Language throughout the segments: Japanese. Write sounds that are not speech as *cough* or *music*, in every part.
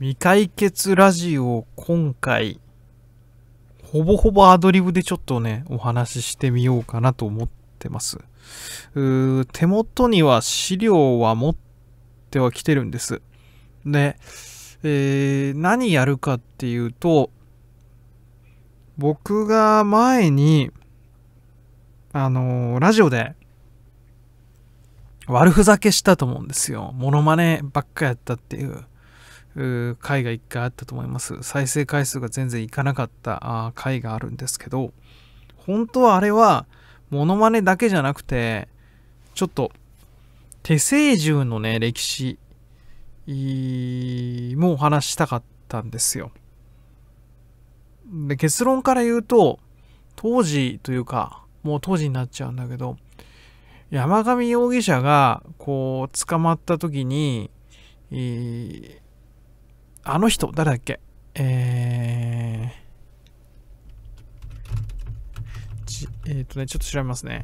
未解決ラジオ今回ほぼほぼアドリブでちょっとねお話ししてみようかなと思ってますう手元には資料は持ってはきてるんですで、えー、何やるかっていうと僕が前にあのー、ラジオで悪ふざけしたと思うんですよモノマネばっかやったっていう回が1回あったと思います。再生回数が全然いかなかった回があるんですけど、本当はあれは、モノマネだけじゃなくて、ちょっと、手製銃のね、歴史もお話したかったんですよ。で、結論から言うと、当時というか、もう当時になっちゃうんだけど、山上容疑者が、こう、捕まった時に、えーあの人、誰だっけえー、じえー、っ、とね、ちょっと調べますね。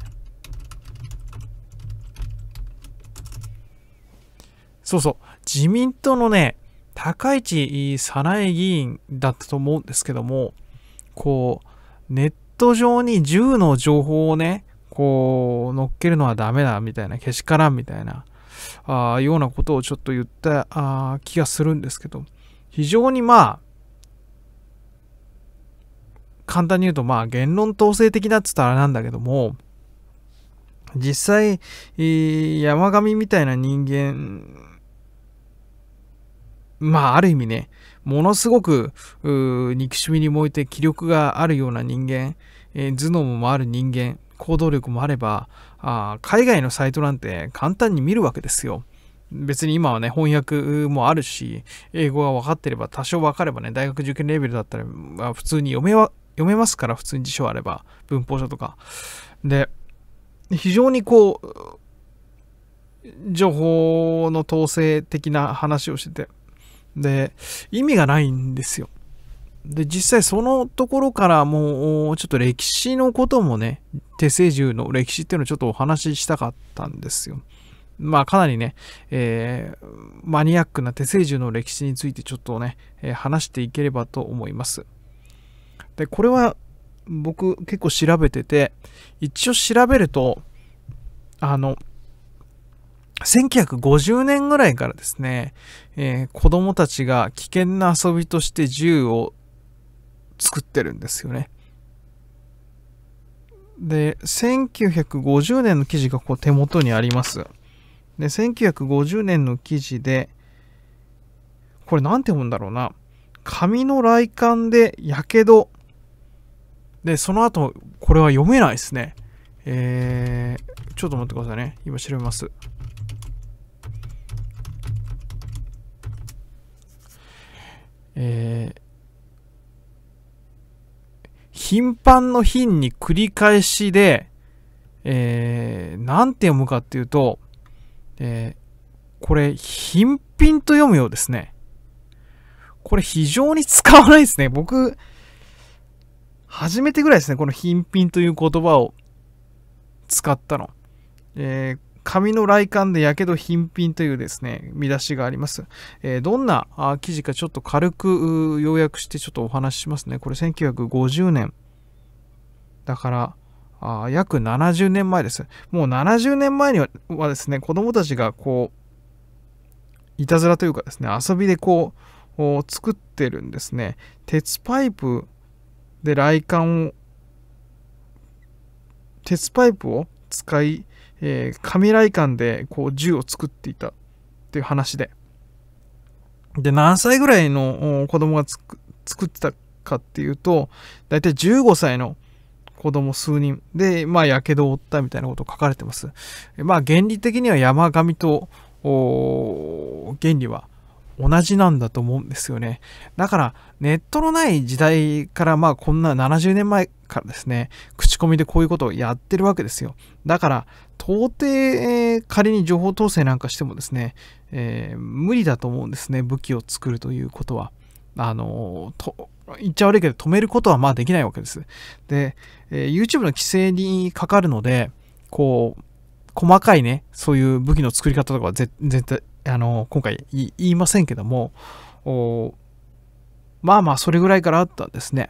そうそう、自民党のね、高市早苗議員だったと思うんですけども、こう、ネット上に銃の情報をね、こう、乗っけるのはダメだみたいな、けしからんみたいな、あようなことをちょっと言ったあ気がするんですけど、非常にまあ、簡単に言うとまあ言論統制的だっつったらなんだけども、実際、山上みたいな人間、まあある意味ね、ものすごく憎しみに燃えて気力があるような人間、え頭脳もある人間、行動力もあればあ、海外のサイトなんて簡単に見るわけですよ。別に今はね、翻訳もあるし、英語が分かってれば、多少分かればね、大学受験レベルだったら、まあ、普通に読めは、読めますから、普通に辞書あれば、文法書とか。で、非常にこう、情報の統制的な話をしてて、で、意味がないんですよ。で、実際そのところからもう、ちょっと歴史のこともね、手製銃の歴史っていうのをちょっとお話ししたかったんですよ。まあかなりね、えー、マニアックな手製銃の歴史についてちょっとね、えー、話していければと思います。で、これは僕結構調べてて、一応調べると、あの、1950年ぐらいからですね、えー、子供たちが危険な遊びとして銃を作ってるんですよね。で、1950年の記事がこう手元にあります。で、1950年の記事で、これ何て読むんだろうな。紙の来館でやけど。で、その後、これは読めないですね。えー、ちょっと待ってくださいね。今調べます。えー、頻繁の頻に繰り返しで、えー、なんて読むかっていうと、え、これ、品品と読むようですね。これ非常に使わないですね。僕、初めてぐらいですね。この品品という言葉を使ったの。えー、紙の来館でやけど品品というですね、見出しがあります。えー、どんな記事かちょっと軽く要約してちょっとお話ししますね。これ1950年。だから、あ約70年前です。もう70年前にはですね、子供たちがこう、いたずらというかですね、遊びでこう、作ってるんですね。鉄パイプで雷管を、鉄パイプを使い、えー、紙雷管でこう銃を作っていたっていう話で。で、何歳ぐらいの子供が作ってたかっていうと、だいたい15歳の子供数人で、まあ、やけどを負ったみたいなこと書かれてます。まあ、原理的には山上と原理は同じなんだと思うんですよね。だから、ネットのない時代から、まあ、こんな70年前からですね、口コミでこういうことをやってるわけですよ。だから、到底、仮に情報統制なんかしてもですね、えー、無理だと思うんですね、武器を作るということは。あのー、と言っちゃ悪いけど止めることはまあできないわけです。で、えー、YouTube の規制にかかるので、こう、細かいね、そういう武器の作り方とかは絶対、あの、今回言いませんけども、まあまあそれぐらいからあったんですね。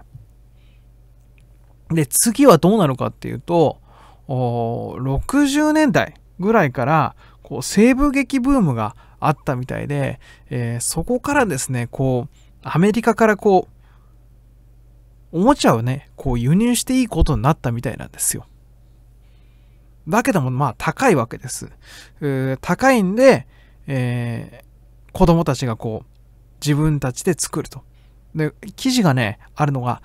で、次はどうなのかっていうと、60年代ぐらいから、こう、西部劇ブームがあったみたいで、えー、そこからですね、こう、アメリカからこう、おもちゃをね、こう輸入していいことになったみたいなんですよ。だけども、まあ高いわけです。高いんで、えー、子供たちがこう、自分たちで作ると。で、記事がね、あるのが、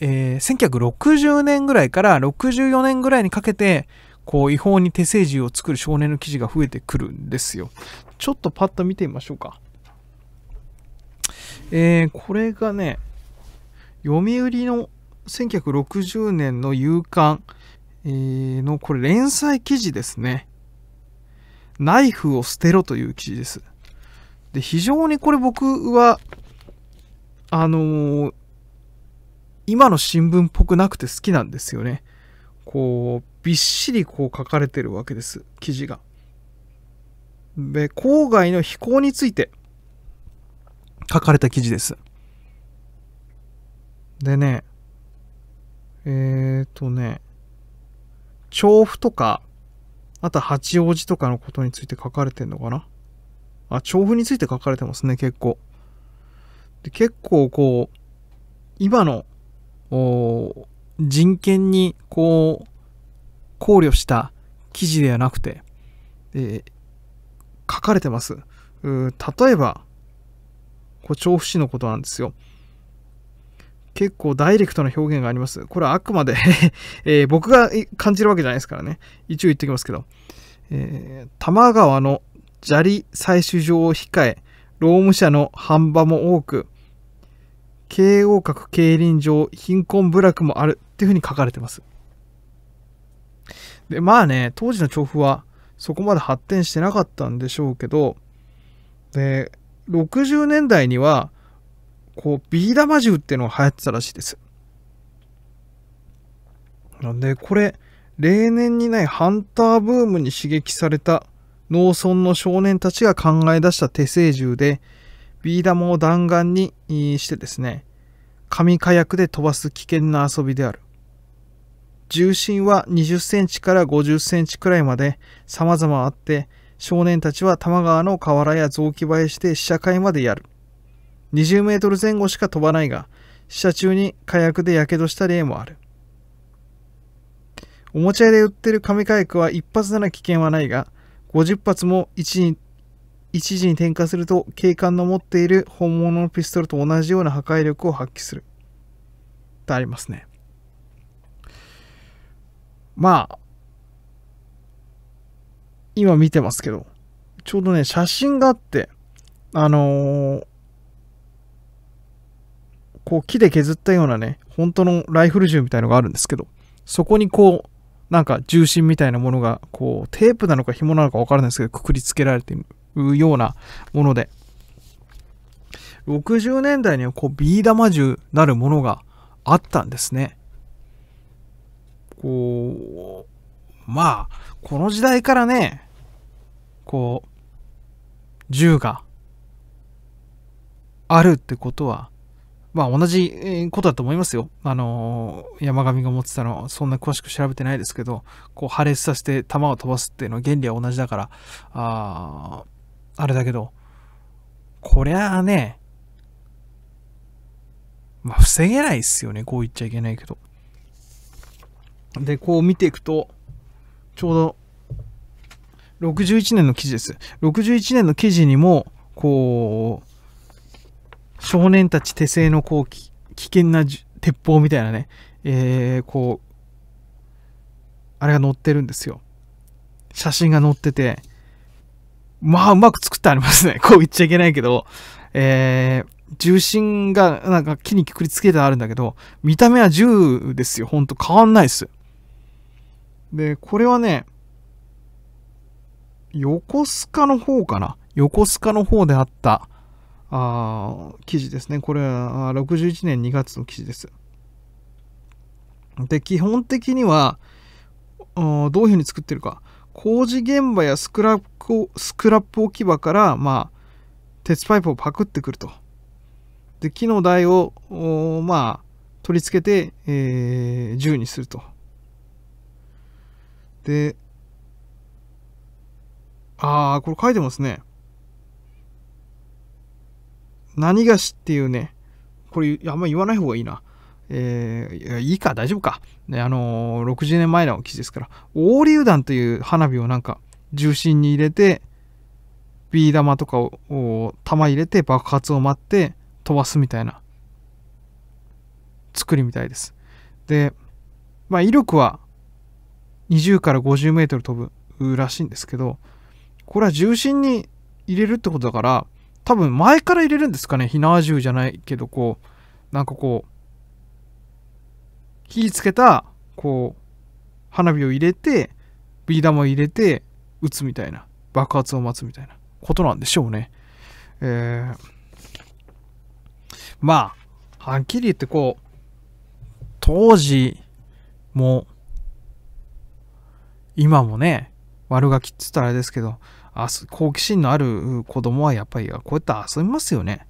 えー、1960年ぐらいから64年ぐらいにかけて、こう、違法に手製銃を作る少年の記事が増えてくるんですよ。ちょっとパッと見てみましょうか。えー、これがね、読売の1960年の夕刊、の、これ連載記事ですね。ナイフを捨てろという記事です。で、非常にこれ僕は、あのー、今の新聞っぽくなくて好きなんですよね。こう、びっしりこう書かれてるわけです、記事が。で、郊外の飛行について書かれた記事です。でね、えっ、ー、とね、調布とか、あと八王子とかのことについて書かれてんのかなあ、調布について書かれてますね、結構。で結構こう、今の人権にこう考慮した記事ではなくて、えー、書かれてます。例えば、これ調布市のことなんですよ。結構ダイレクトな表現があります。これはあくまで *laughs* えー、僕が感じるわけじゃないですからね。一応言っておきますけど。えー、多摩川の砂利採取場を控え、労務者の販売も多く、慶応閣競輪場、貧困部落もあるっていうふうに書かれてます。で、まあね、当時の調布はそこまで発展してなかったんでしょうけど、で、60年代には、こう、ビー玉銃っていうのが流行ってたらしいです。なんで、これ、例年にないハンターブームに刺激された農村の少年たちが考え出した手製銃で、ビー玉を弾丸にしてですね、紙火薬で飛ばす危険な遊びである。重心は20センチから50センチくらいまで様々あって、少年たちは多摩川の河原や雑木林で試写会までやる。20メートル前後しか飛ばないが、試射中に火薬で火傷した例もある。おもちゃ屋で売ってる紙火薬は一発なら危険はないが、50発も一時一時に点火すると警官の持っている本物のピストルと同じような破壊力を発揮する。ってありますね。まあ、今見てますけど、ちょうどね、写真があって、あのー、こう木で削ったようなね、本当のライフル銃みたいのがあるんですけど、そこにこう、なんか重心みたいなものが、こう、テープなのか紐なのかわからないですけど、くくりつけられてるようなもので、60年代にはこう、ビー玉銃なるものがあったんですね。こう、まあ、この時代からね、こう、銃があるってことは、まあ同じことだと思いますよ。あの山上が持ってたの、そんな詳しく調べてないですけど、こう破裂させて弾を飛ばすっていうの原理は同じだから、ああれだけど、こりゃあね、まあ防げないっすよね、こう言っちゃいけないけど。で、こう見ていくと、ちょうど、61年の記事です。61年の記事にも、こう、少年たち手製のこう危険な鉄砲みたいなね、えー、こうあれが載ってるんですよ写真が載っててまあうまく作ってありますね *laughs* こう言っちゃいけないけど、えー、重心がなんか木にくくりつけてあるんだけど見た目は銃ですよほんと変わんないっすでこれはね横須賀の方かな横須賀の方であったあ記事ですね。これは61年2月の記事です。で、基本的には、どういうふうに作ってるか。工事現場やスクラップスクラップ置き場から、まあ、鉄パイプをパクってくると。で、木の台を、まあ、取り付けて、えー、銃にすると。で、ああ、これ書いてますね。何菓子っていうね、これあんま言わない方がいいな。えー、いいか、大丈夫か。ね、あのー、60年前の記事ですから、大竜弾という花火をなんか重心に入れて、ビー玉とかを玉入れて爆発を待って飛ばすみたいな作りみたいです。で、まあ、威力は20から50メートル飛ぶらしいんですけど、これは重心に入れるってことだから、多分前から入れるんですかね火縄銃じゃないけどこうなんかこう火つけたこう花火を入れてビー玉を入れて撃つみたいな爆発を待つみたいなことなんでしょうねえー、まあはっきり言ってこう当時も今もね悪ガキっつったらあれですけど好奇心のある子供はやっぱりこうやって遊びますよね。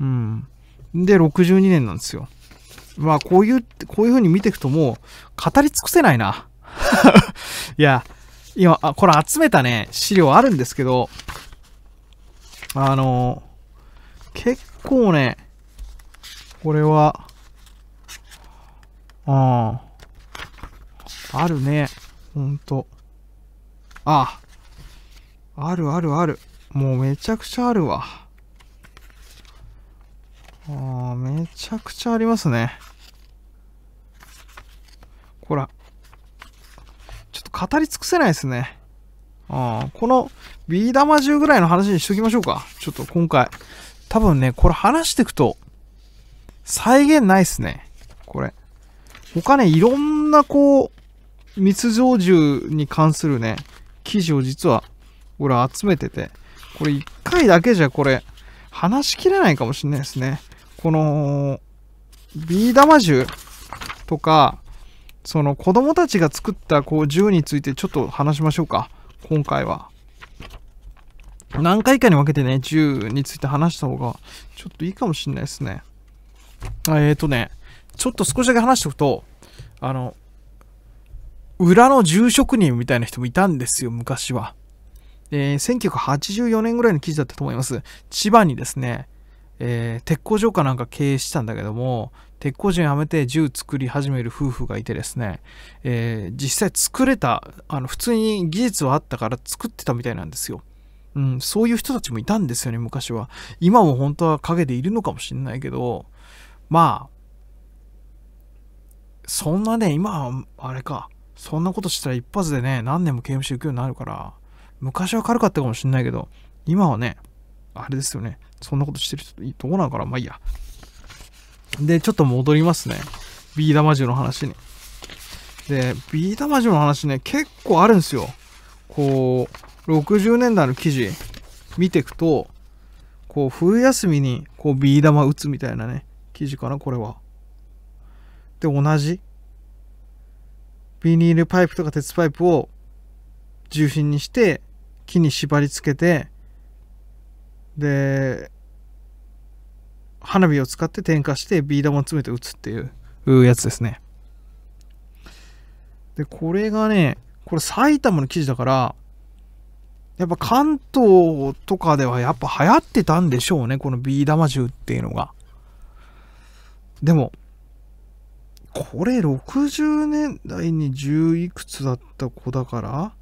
うん。で、62年なんですよ。まあ、こういう、こういう風に見ていくともう、語り尽くせないな。*laughs* いや、今、あ、これ集めたね、資料あるんですけど、あの、結構ね、これは、うん。あるね。ほんと。ああ、あるあるある。もうめちゃくちゃあるわ。ああ、めちゃくちゃありますね。ほら。ちょっと語り尽くせないですね。ああ、このビー玉銃ぐらいの話にしときましょうか。ちょっと今回。多分ね、これ話していくと、再現ないっすね。これ。他ね、いろんなこう、密造銃に関するね、記事を実は俺集めてて、これ1回だけじゃこれ、話しきれないかもしんないですね。この、ビー玉銃とか、その子供たちが作ったこう銃についてちょっと話しましょうか。今回は。何回かに分けてね、銃について話した方がちょっといいかもしんないですね。えっ、とね、ちょっと少しだけ話しておくと、あの、裏の住職人みたいな人もいたんですよ、昔は。えー、1984年ぐらいの記事だったと思います。千葉にですね、えー、鉄工場かなんか経営してたんだけども、鉄工所辞めて銃作り始める夫婦がいてですね、えー、実際作れた、あの、普通に技術はあったから作ってたみたいなんですよ。うん、そういう人たちもいたんですよね、昔は。今も本当は陰でいるのかもしれないけど、まあ、そんなね、今は、あれか、そんなことしたら一発でね、何年も刑務所行くようになるから、昔は軽かったかもしんないけど、今はね、あれですよね。そんなことしてる人、どうなのかなまあいいや。で、ちょっと戻りますね。ビー玉銃の話に。で、ビー玉銃の話ね、結構あるんですよ。こう、60年代の記事見ていくと、こう、冬休みに、こう、ビー玉打つみたいなね、記事かな、これは。で、同じ。ビニールパイプとか鉄パイプを重心にして、木に縛り付けてで花火を使って点火してビー玉を詰めて撃つっていうやつですねでこれがねこれ埼玉の記事だからやっぱ関東とかではやっぱ流行ってたんでしょうねこのビー玉銃っていうのがでもこれ60年代に10いくつだった子だから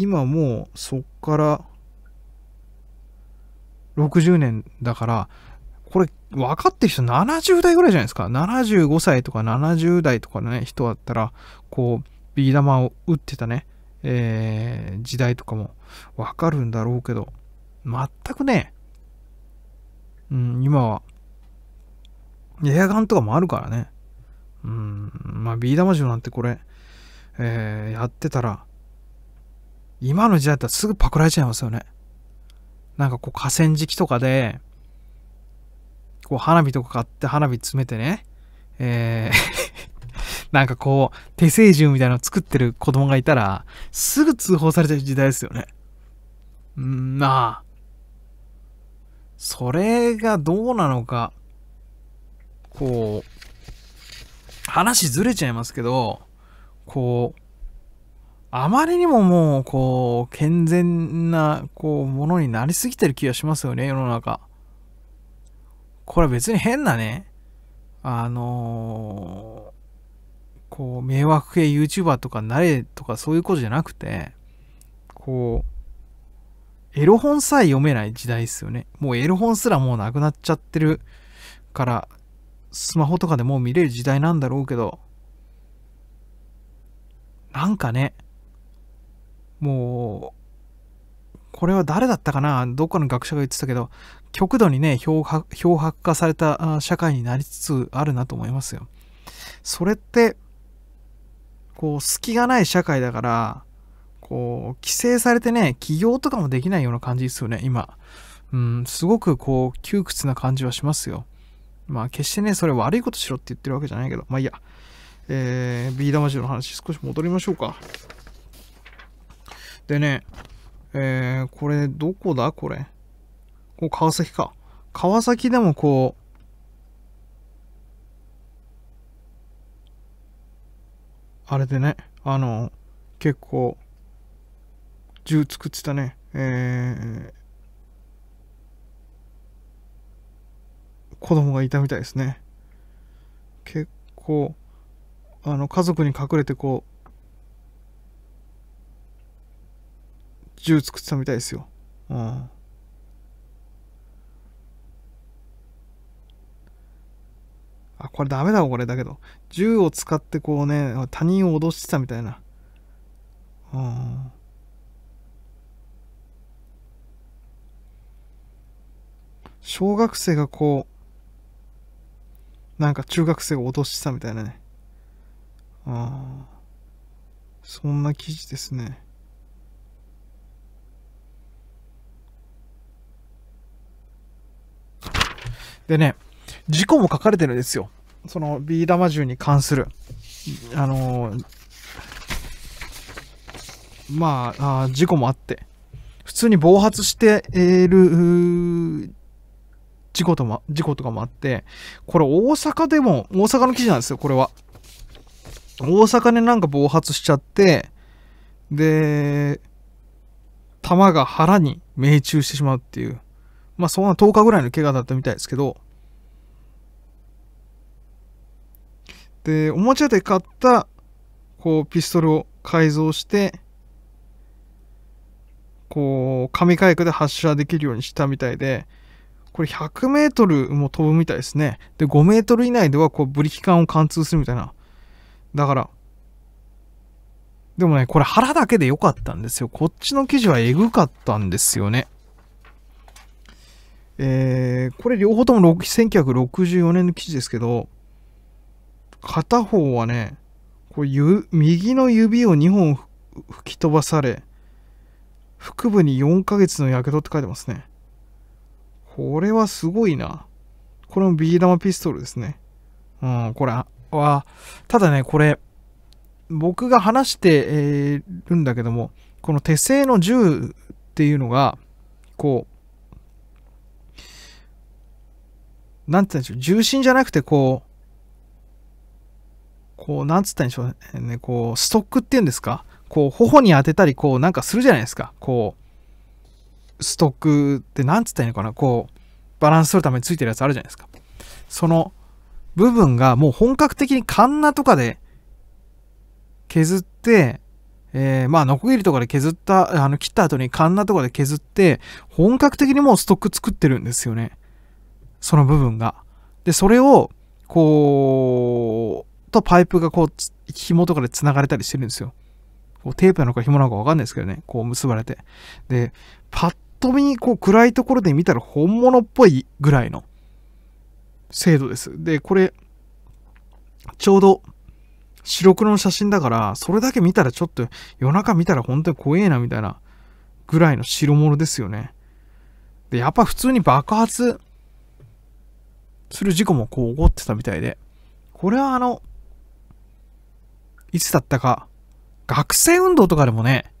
今もうそっから60年だからこれ分かってる人70代ぐらいじゃないですか75歳とか70代とかのね人だったらこうビー玉を打ってたね、えー、時代とかも分かるんだろうけど全くね、うん、今はエアガンとかもあるからねうんまあビー玉銃なんてこれ、えー、やってたら今の時代だったらすぐパクられちゃいますよね。なんかこう河川敷とかで、こう花火とか買って花火詰めてね、えー *laughs* なんかこう、手製銃みたいなのを作ってる子供がいたら、すぐ通報されちゃう時代ですよね。んなあ。それがどうなのか、こう、話ずれちゃいますけど、こう、あまりにももう、こう、健全な、こう、ものになりすぎてる気がしますよね、世の中。これ別に変なね、あのー、こう、迷惑系 YouTuber とかなれとかそういうことじゃなくて、こう、エロ本さえ読めない時代ですよね。もうエロ本すらもうなくなっちゃってるから、スマホとかでもう見れる時代なんだろうけど、なんかね、もう、これは誰だったかなどっかの学者が言ってたけど、極度にね、漂白化された社会になりつつあるなと思いますよ。それって、こう、隙がない社会だから、こう、規制されてね、起業とかもできないような感じですよね、今。うん、すごくこう、窮屈な感じはしますよ。まあ、決してね、それ悪いことしろって言ってるわけじゃないけど、まあいいや。えー、ビー玉城の話少し戻りましょうか。でね、えー、これ、どこだこれ。こう、川崎か。川崎でもこう、あれでね、あの、結構、銃作ってたね。えー、子供がいたみたいですね。結構、あの、家族に隠れてこう、銃作ってたみたいですよ。うん。あ、これダメだこれだけど。銃を使ってこうね、他人を脅してたみたいな。うん。小学生がこう、なんか中学生を脅してたみたいなね。うん。そんな記事ですね。でね、事故も書かれてるんですよ。そのビー玉銃に関する。あのー、まあ事故もあって、普通に暴発している事故と事故とかもあって、これ大阪でも、大阪の記事なんですよ、これは。大阪でなんか暴発しちゃって、で、弾が腹に命中してしまうっていう。まあ、そんな10日ぐらいの怪我だったみたいですけど、で、おもちゃで買った、こう、ピストルを改造して、こう、紙回復で発射できるようにしたみたいで、これ100メートルも飛ぶみたいですね。で、5メートル以内では、こう、ブリキ管を貫通するみたいな。だから、でもね、これ腹だけで良かったんですよ。こっちの記事はエグかったんですよね。えー、これ両方とも1964年の記事ですけど、片方はね、こう右の指を2本吹き飛ばされ、腹部に4ヶ月のやけどって書いてますね。これはすごいな。これもビー玉ピストルですね。うん、これは、ただね、これ、僕が話して、るんだけども、この手製の銃っていうのが、こう、なんて言うんでしょう、重心じゃなくて、こう、こう、なんつったんでしょうね、こう、ストックっていうんですか、こう、頬に当てたり、こう、なんかするじゃないですか、こう、ストックってなんつったらいいのかな、こう、バランス取るためについてるやつあるじゃないですか。その部分がもう本格的にカンナとかで削って、えー、まあ、ノコギリとかで削った、あの、切った後にカンナとかで削って、本格的にもうストック作ってるんですよね。その部分が。で、それを、こう、とパイプがこう、紐とかで繋がれたりしてるんですよ。こうテープなのか紐なのかわかんないですけどね、こう結ばれて。で、パッと見、こう暗いところで見たら本物っぽいぐらいの精度です。で、これ、ちょうど白黒の写真だから、それだけ見たらちょっと夜中見たら本当に怖えなみたいなぐらいの白物ですよね。で、やっぱ普通に爆発する事故もこう起こってたみたいで、これはあの、いつだったか、学生運動とかでもね、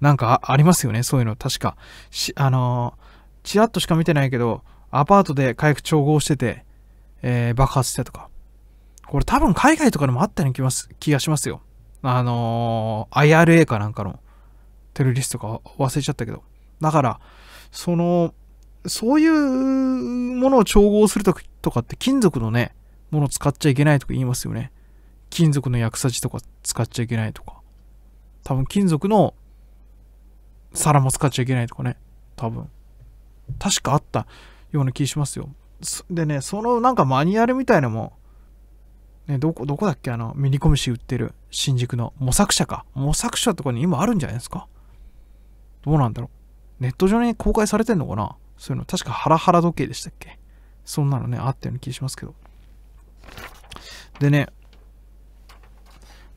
なんかありますよね、そういうの。確か。し、あのー、ちらっとしか見てないけど、アパートで火薬調合してて、えー、爆発したとか。これ多分海外とかでもあったような気ます気がしますよ。あのー、IRA かなんかのテロリストか忘れちゃったけど。だから、その、そういうものを調合するとかって金属のね、もの使っちゃいけないとか言いますよね。金属の薬さとか使っちゃいけないとか。多分金属の皿も使っちゃいけないとかね。多分。確かあったような気しますよ。でね、そのなんかマニュアルみたいのも、ね、どこ、どこだっけあの、ミニコムシ売ってる新宿の模索者か。模索者とかに今あるんじゃないですかどうなんだろう。ネット上に公開されてんのかなそういうの、確かハラハラ時計でしたっけそんなのね、あったような気がしますけど。でね、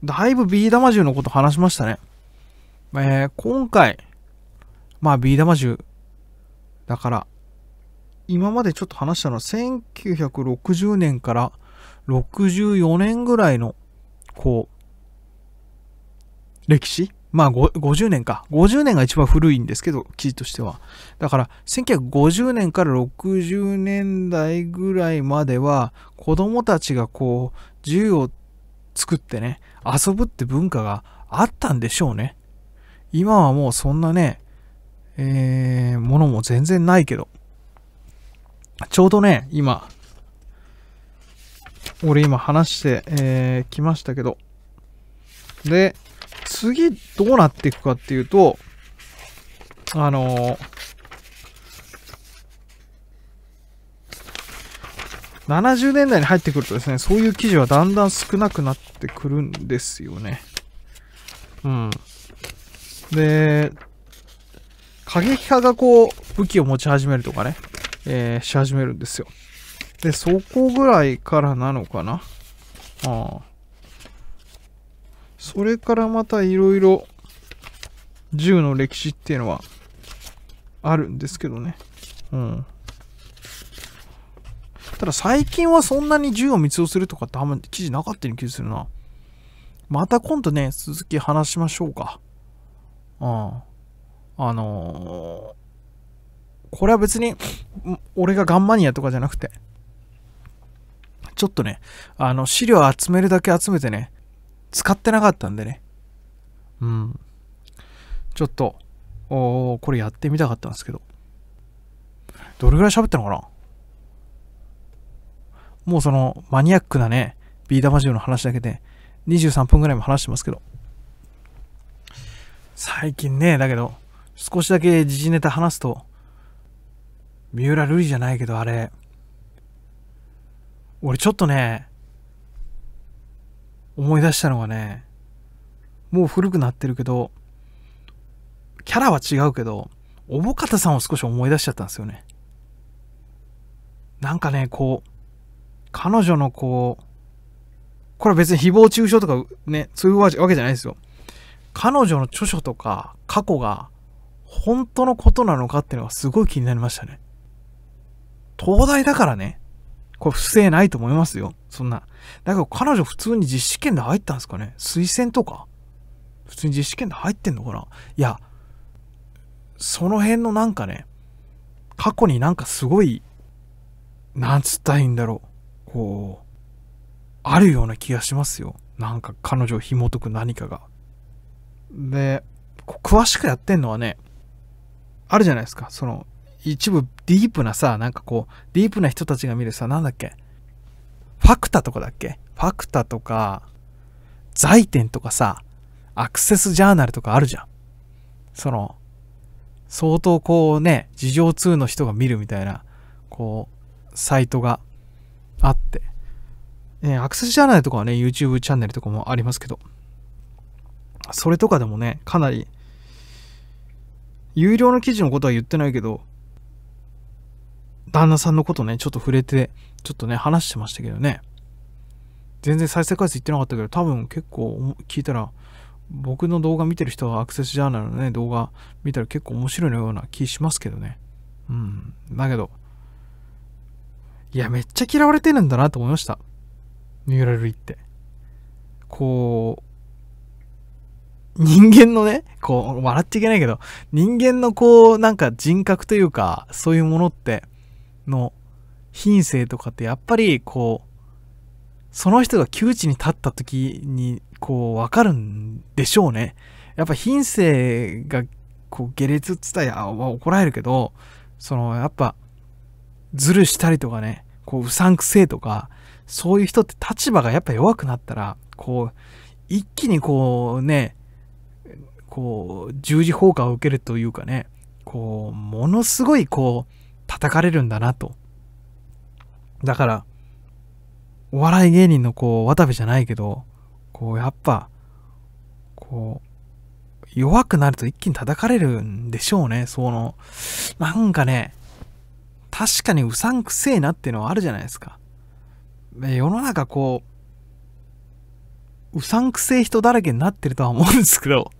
だいぶビー玉銃のこと話しましたね。えー、今回、まあビー玉銃だから、今までちょっと話したのは1960年から64年ぐらいの、こう、歴史まあ50年か。50年が一番古いんですけど、記事としては。だから、1950年から60年代ぐらいまでは、子供たちがこう、銃を作ってね、遊ぶって文化があったんでしょうね。今はもうそんなね、えー、ものも全然ないけど。ちょうどね、今、俺今話してき、えー、来ましたけど、で、次どうなっていくかっていうと、あのー、70年代に入ってくるとですね、そういう記事はだんだん少なくなってくるんですよね。うん。で、過激派がこう、武器を持ち始めるとかね、えー、し始めるんですよ。で、そこぐらいからなのかな。ああ。それからまたいろいろ銃の歴史っていうのはあるんですけどね。うん。ただ最近はそんなに銃を密用するとかってあんま記事なかったような気がするな。また今度ね、続き話しましょうか。うん。あのー、これは別に、俺がガンマニアとかじゃなくて、ちょっとね、あの、資料集めるだけ集めてね、使ってなかったんでね。うん。ちょっと、おこれやってみたかったんですけど。どれぐらい喋ったのかなもうそのマニアックなね、ビー玉銃の話だけで23分ぐらいも話してますけど。最近ね、だけど、少しだけ時事ネタ話すと、三浦瑠麗じゃないけどあれ、俺ちょっとね、思い出したのがね、もう古くなってるけど、キャラは違うけど、おぼかたさんを少し思い出しちゃったんですよね。なんかね、こう、彼女のこう、これは別に誹謗中傷とかね、そういうわけじゃないですよ。彼女の著書とか過去が本当のことなのかっていうのがすごい気になりましたね。東大だからね、これ不正ないと思いますよ。そんな。だけど彼女普通に実施権で入ったんですかね推薦とか普通に実施権で入ってんのかないや、その辺のなんかね、過去になんかすごい、なんつったらいいんだろう。こう、あるような気がしますよ。なんか彼女を紐解く何かが。で、詳しくやってんのはね、あるじゃないですか。その、一部ディープなさ、なんかこう、ディープな人たちが見るさ、なんだっけ、ファクタとかだっけファクタとか、財天とかさ、アクセスジャーナルとかあるじゃん。その、相当こうね、事情通の人が見るみたいな、こう、サイトがあって。ね、アクセスジャーナルとかはね、YouTube チャンネルとかもありますけど、それとかでもね、かなり、有料の記事のことは言ってないけど、旦那さんのことね、ちょっと触れて、ちょっとね、話してましたけどね。全然再生回数いってなかったけど、多分結構聞いたら、僕の動画見てる人はアクセスジャーナルのね、動画見たら結構面白いのような気しますけどね。うん。だけど、いや、めっちゃ嫌われてるんだなと思いました。ニューラルリって。こう、人間のね、こう、笑っちゃいけないけど、人間のこう、なんか人格というか、そういうものって、の品性とかってやっぱりこうその人が窮地に立った時にこうわかるんでしょうね。やっぱ品性がこう下劣っつったら怒られるけどそのやっぱずるしたりとかねこううさんくせえとかそういう人って立場がやっぱ弱くなったらこう一気にこうねこう十字砲火を受けるというかねこうものすごいこう叩かれるんだなと。だから、お笑い芸人のこう、渡部じゃないけど、こう、やっぱ、こう、弱くなると一気に叩かれるんでしょうね。その、なんかね、確かにうさんくせえなっていうのはあるじゃないですか。世の中こう、うさんくせえ人だらけになってるとは思うんですけど、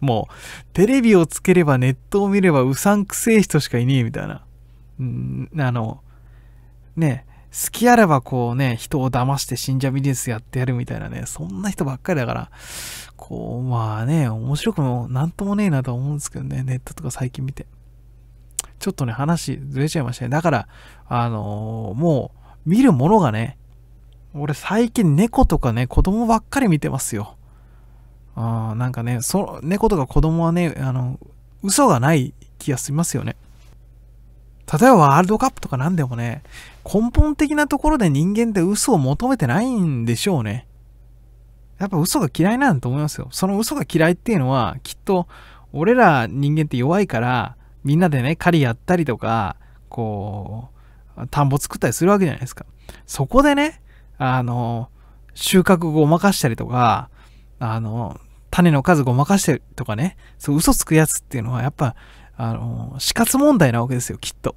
もう、テレビをつければネットを見ればうさんくせえ人しかいねえみたいな。んあの、ね、好きあらばこうね、人を騙して信者ビジネスやってやるみたいなね、そんな人ばっかりだから、こう、まあね、面白くもなんともねえなと思うんですけどね、ネットとか最近見て。ちょっとね、話ずれちゃいましたね。だから、あのー、もう、見るものがね、俺最近猫とかね、子供ばっかり見てますよ。あなんかね、その、猫とか子供はね、あの、嘘がない気がしますよね。例えばワールドカップとか何でもね、根本的なところで人間って嘘を求めてないんでしょうね。やっぱ嘘が嫌いなんだと思いますよ。その嘘が嫌いっていうのは、きっと、俺ら人間って弱いから、みんなでね、狩りやったりとか、こう、田んぼ作ったりするわけじゃないですか。そこでね、あの、収穫ごまかしたりとか、あの、種の数ごまかしてるとかね、そう嘘つくやつっていうのはやっぱあの、死活問題なわけですよ、きっと。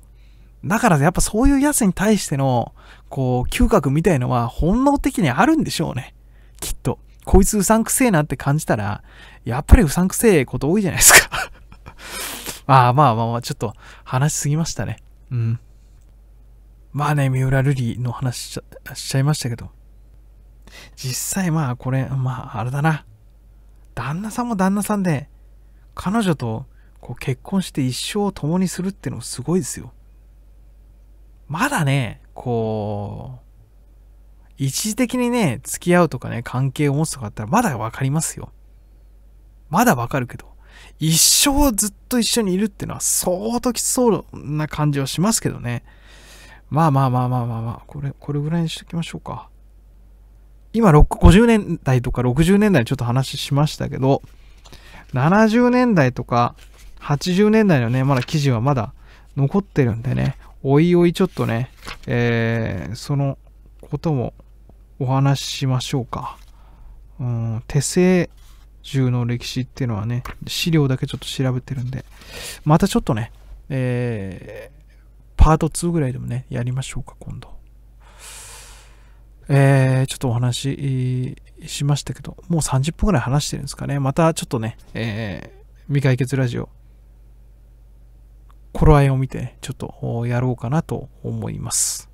だからやっぱそういうやつに対しての、こう、嗅覚みたいのは本能的にあるんでしょうね。きっと。こいつうさんくせえなって感じたら、やっぱりうさんくせえこと多いじゃないですか *laughs* ああ、まあまあまあ、ちょっと話しすぎましたね。うん。まあね、三浦瑠璃の話しちゃいましたけど。実際まあこれ、まああれだな。旦那さんも旦那さんで、彼女とこう結婚して一生を共にするっていうのもすごいですよ。まだね、こう、一時的にね、付き合うとかね、関係を持つとかだったらまだわかりますよ。まだわかるけど、一生ずっと一緒にいるっていうのは相当きつそうな感じはしますけどね。まあまあまあまあまあまあ、これ、これぐらいにしときましょうか。今、50年代とか60年代ちょっと話しましたけど、70年代とか80年代のね、まだ記事はまだ残ってるんでね、おいおいちょっとね、えー、そのこともお話ししましょうか。うん、手製銃の歴史っていうのはね、資料だけちょっと調べてるんで、またちょっとね、えー、パート2ぐらいでもね、やりましょうか、今度。えー、ちょっとお話ししましたけど、もう30分ぐらい話してるんですかね。またちょっとね、えー、未解決ラジオ頃合いを見て、ちょっとやろうかなと思います。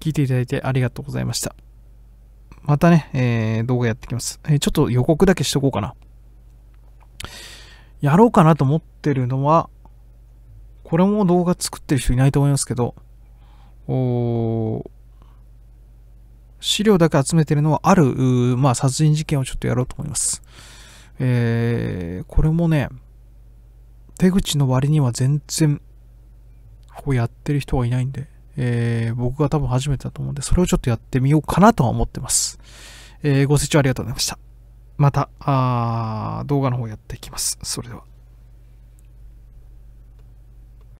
聞いていただいてありがとうございました。またね、えー、動画やってきます、えー、ちょっと予告だけしとこうかな。やろうかなと思ってるのは、これも動画作ってる人いないと思いますけど、お資料だけ集めてるのはある、まあ、殺人事件をちょっとやろうと思います。えー、これもね、手口の割には全然、ここやってる人はいないんで、えー、僕が多分初めてだと思うんで、それをちょっとやってみようかなとは思ってます。えー、ご清聴ありがとうございました。また、あ動画の方やっていきます。それでは。